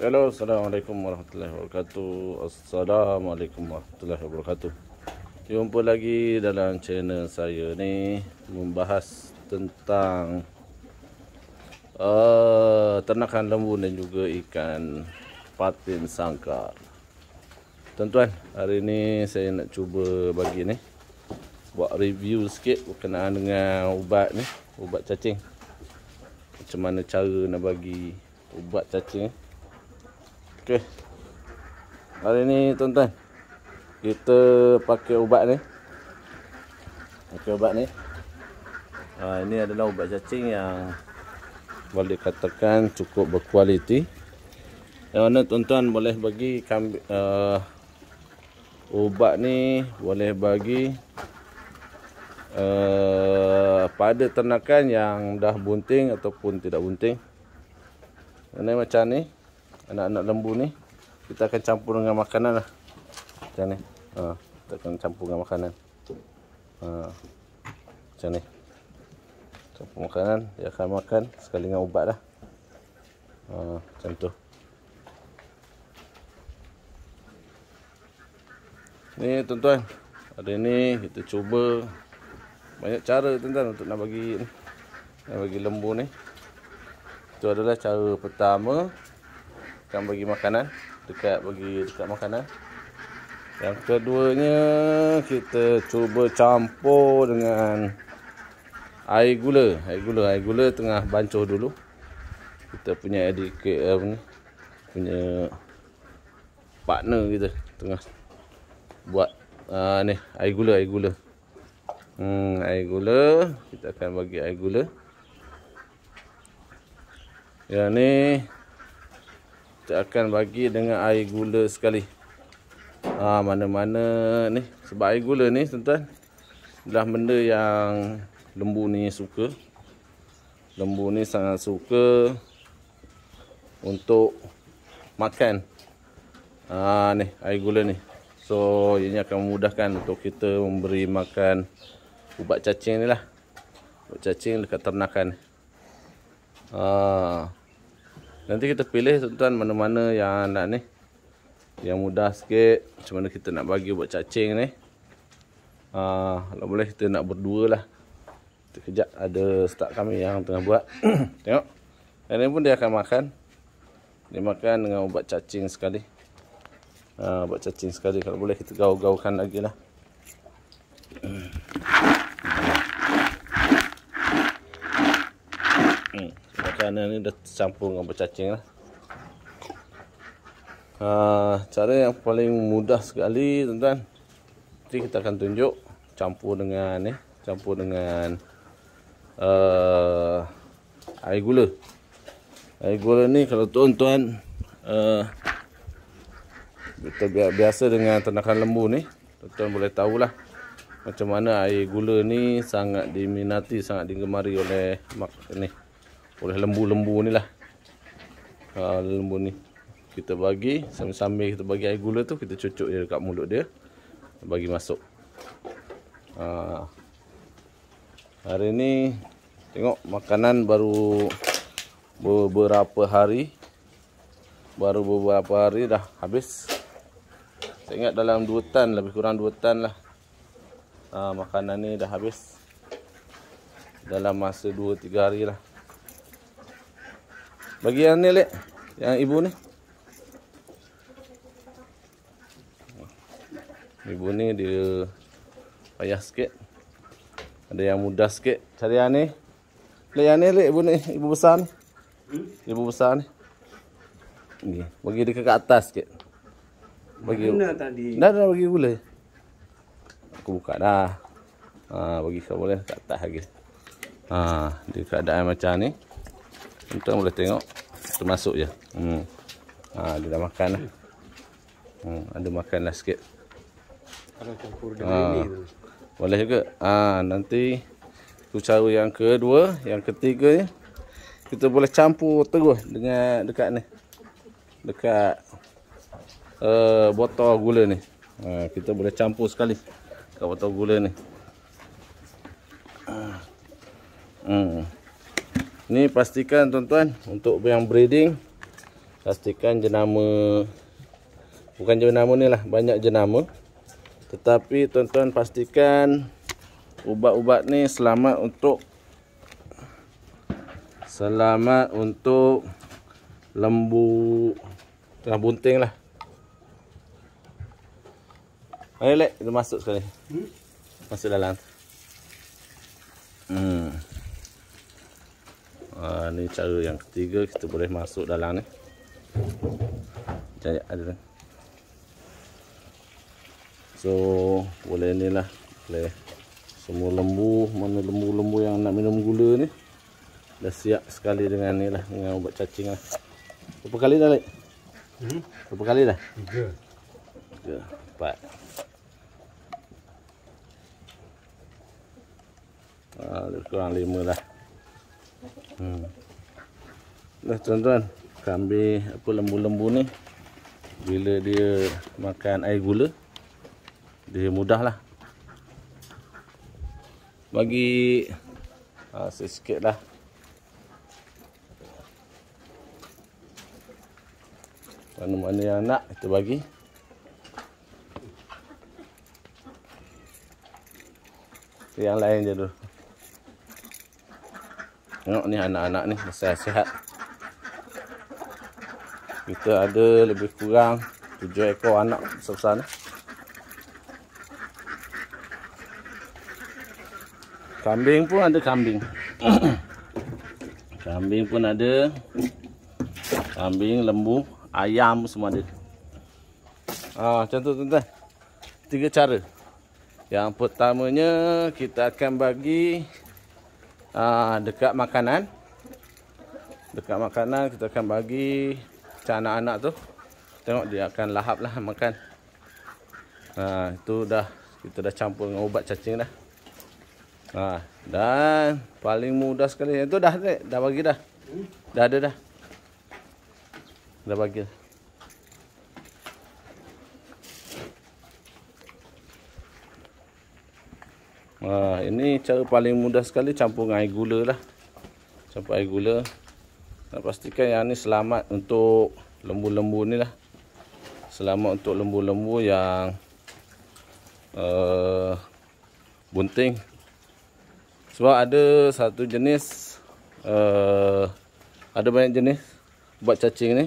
Hello, Assalamualaikum warahmatullahi wabarakatuh. Assalamualaikum warahmatullahi wabarakatuh. Jumpa lagi dalam channel saya ni membahas tentang uh, ternakan lembu dan juga ikan patin sangkar. Tuan-tuan, hari ni saya nak cuba bagi ni buat review sikit berkenaan dengan ubat ni, ubat cacing. Macam mana cara nak bagi ubat cacing ni? Okey. Hari ni tuan-tuan kita pakai ubat ni. Pakai ubat ni. Uh, ini adalah ubat cacing yang boleh dikatakan cukup berkualiti. Yang mana tuan-tuan boleh bagi uh, ubat ni boleh bagi uh, pada ternakan yang dah bunting ataupun tidak bunting. Ini macam ni anak-anak lembu ni kita akan campur dengan makanan lah macam ni ha, kita akan campur dengan makanan ha, macam ni campur makanan dia akan makan sekali dengan ubat lah ha, macam tu ni tuan-tuan hari ni kita cuba banyak cara tuan-tuan untuk nak bagi nak bagi lembu ni itu adalah cara pertama akan bagi makanan dekat bagi dekat makanan yang keduanya kita cuba campur dengan air gula air gula air gula tengah bancuh dulu kita punya adik eh, apa ni punya partner kita tengah buat uh, ni air gula air gula hmm air gula kita akan bagi air gula yang ni kita akan bagi dengan air gula sekali. Ha, mana-mana ni. Sebab air gula ni, tuan-tuan, adalah benda yang lembu ni suka. Lembu ni sangat suka untuk makan ha, ni, air gula ni. So, ini akan memudahkan untuk kita memberi makan ubat cacing ni lah. Ubat cacing dekat ternakan ni. Haa. Nanti kita pilih tuan-tuan mana-mana yang nak ni. Yang mudah sikit. Macam mana kita nak bagi buat cacing ni. Ah, kalau boleh kita nak berdua lah. Kejap ada start kami yang tengah buat. Tengok. Yang ni pun dia akan makan. Dia makan dengan buat cacing sekali. Ah, buat cacing sekali. Kalau boleh kita gaul-gaulkan lagi lah. kerana ni dah tercampur dengan bercacing lah. Ha, cara yang paling mudah sekali tuan-tuan. Nanti kita akan tunjuk campur dengan ni. Eh, campur dengan uh, air gula. Air gula ni kalau tuan-tuan ah, kita -tuan, uh, biasa dengan tenakan lembu ni. Tuan-tuan boleh tahulah. Macam mana air gula ni sangat diminati, sangat digemari oleh mak ni, oleh lembu-lembu ni lah ha, lembu ni kita bagi sambil-sambil kita bagi air gula tu kita cucuk dia dekat mulut dia bagi masuk ha. hari ni tengok makanan baru beberapa hari baru beberapa hari dah habis saya ingat dalam 2 tan lebih kurang 2 tan lah ha, makanan ni dah habis dalam masa 2-3 hari lah bagi yang ni lek. Yang ibu ni. Ibu ni dia payah sikit. Ada yang mudah sikit. Cari yang ni. Lek yang ni lek ibu ni. Ibu besar ni. Hmm? Ibu besar ni. Ni. Bagi dia ke atas sikit. Bagi. Mana tadi? Dah dah bagi gula. Aku buka dah. Ha, bagi kau boleh kat atas lagi. Ha, dia keadaan macam ni. Kita boleh tengok. Tu masuk je. Hmm. Ha, dia dah makan lah. Hmm, ada makan lah sikit. ha. Boleh juga. Ha, nanti tu cara yang kedua. Yang ketiga ni. Kita boleh campur terus dengan dekat ni. Dekat uh, botol gula ni. Ha, kita boleh campur sekali. Dekat botol gula ni. Hmm. Ni pastikan tuan-tuan untuk yang breeding pastikan jenama bukan jenama ni lah banyak jenama tetapi tuan-tuan pastikan ubat-ubat ni selamat untuk selamat untuk lembu tengah bunting lah Ayo lek, masuk sekali. Hmm? Masuk dalam. Hmm. Uh, ni cara yang ketiga kita boleh masuk dalam ni. Jaya ada. So, boleh ni lah. Boleh. Semua lembu, mana lembu-lembu yang nak minum gula ni. Dah siap sekali dengan ni lah. Dengan ubat cacing lah. Berapa kali dah, Lek? Hmm? Berapa kali dah? Tiga. Tiga. Empat. Ha, lebih kurang lima lah. Nah hmm. tuan-tuan, kambing apa lembu-lembu ni bila dia makan air gula dia mudahlah. Bagi ha ah, lah Mana-mana yang nak kita bagi. Yang lain je dulu. Tengok ni anak-anak ni besar sihat. Kita ada lebih kurang tujuh ekor anak besar-besar ni. Kambing pun ada kambing. kambing pun ada. Kambing, lembu, ayam semua ada. Ah, macam tu tuan-tuan. Tiga cara. Yang pertamanya kita akan bagi Ah, dekat makanan dekat makanan kita akan bagi macam anak-anak tu tengok dia akan lahap lah makan ha, itu dah kita dah campur dengan ubat cacing dah ha, dan paling mudah sekali itu dah dah bagi dah dah ada dah dah bagi dah Wah, ini cara paling mudah sekali campur dengan air gula lah. Campur air gula. Nak pastikan yang ni selamat untuk lembu-lembu ni lah. Selamat untuk lembu-lembu yang uh, bunting. Sebab ada satu jenis, uh, ada banyak jenis buat cacing ni.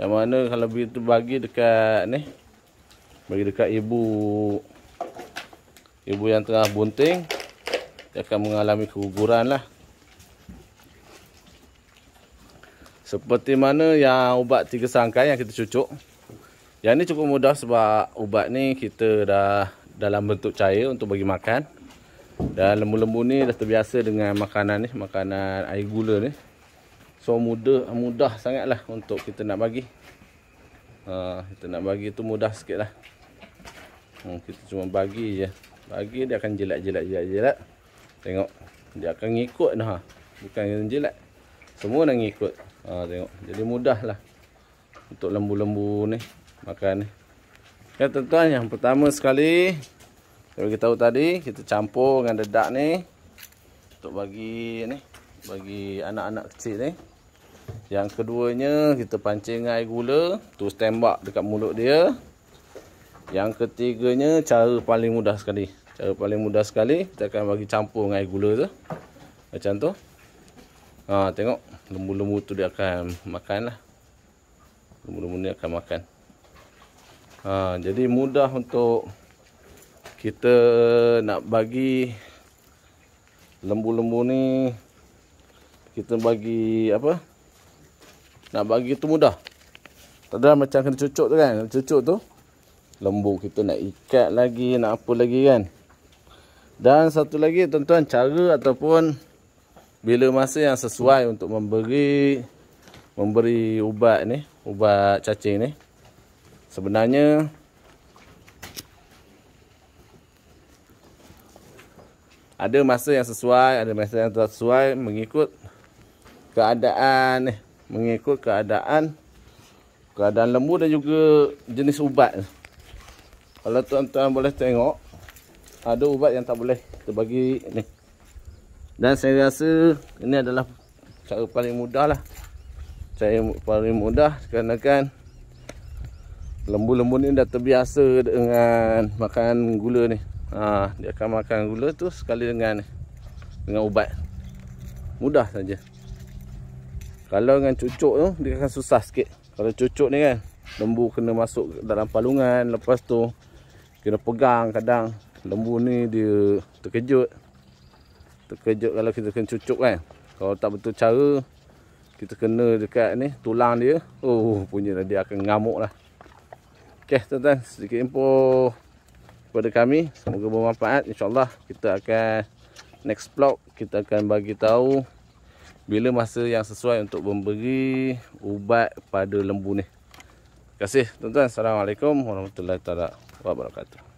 Yang mana kalau begitu bagi dekat ni, bagi dekat ibu ibu yang tengah bunting dia akan mengalami keguguran lah seperti mana yang ubat tiga sangkai yang kita cucuk yang ni cukup mudah sebab ubat ni kita dah dalam bentuk cair untuk bagi makan dan lembu-lembu ni dah terbiasa dengan makanan ni makanan air gula ni so mudah mudah sangat lah untuk kita nak bagi uh, kita nak bagi tu mudah sikit lah hmm, kita cuma bagi je Pagi dia akan jelat-jelat-jelat-jelat. Tengok. Dia akan ngikut dah. Bukan yang jelat. Semua nak ngikut. Ha, tengok. Jadi mudahlah. Untuk lembu-lembu ni. Makan ni. Ya tuan-tuan. Yang pertama sekali. Kita tahu tadi. Kita campur dengan dedak ni. Untuk bagi ni. Bagi anak-anak kecil ni. Yang keduanya. Kita pancing air gula. Terus tembak dekat mulut dia. Yang ketiganya. Cara paling mudah sekali. Cara paling mudah sekali kita akan bagi campur dengan air gula tu. Macam tu. Ha, tengok lembu-lembu tu dia akan makan lah. Lembu-lembu ni akan makan. Ha, jadi mudah untuk kita nak bagi lembu-lembu ni kita bagi apa? Nak bagi tu mudah. Tak ada macam kena cucuk tu kan. Cucuk tu lembu kita nak ikat lagi nak apa lagi kan. Dan satu lagi tuan-tuan cara ataupun bila masa yang sesuai untuk memberi memberi ubat ni, ubat cacing ni. Sebenarnya ada masa yang sesuai, ada masa yang tak sesuai mengikut keadaan ni, mengikut keadaan keadaan lembu dan juga jenis ubat. Kalau tuan-tuan boleh tengok ada ubat yang tak boleh terbagi ni. Dan saya rasa ini adalah cara paling mudah lah. Cara paling mudah kerana kan lembu-lembu ni dah terbiasa dengan makan gula ni. Ha, dia akan makan gula tu sekali dengan ni. Dengan ubat. Mudah saja. Kalau dengan cucuk tu dia akan susah sikit. Kalau cucuk ni kan lembu kena masuk dalam palungan lepas tu kena pegang kadang lembu ni dia terkejut terkejut kalau kita kena cucuk kan kalau tak betul cara kita kena dekat ni tulang dia oh punya dia akan ngamuk lah ok tuan-tuan sedikit info kepada kami semoga bermanfaat insyaAllah kita akan next vlog kita akan bagi tahu bila masa yang sesuai untuk memberi ubat pada lembu ni terima kasih tuan-tuan Assalamualaikum Warahmatullahi Wabarakatuh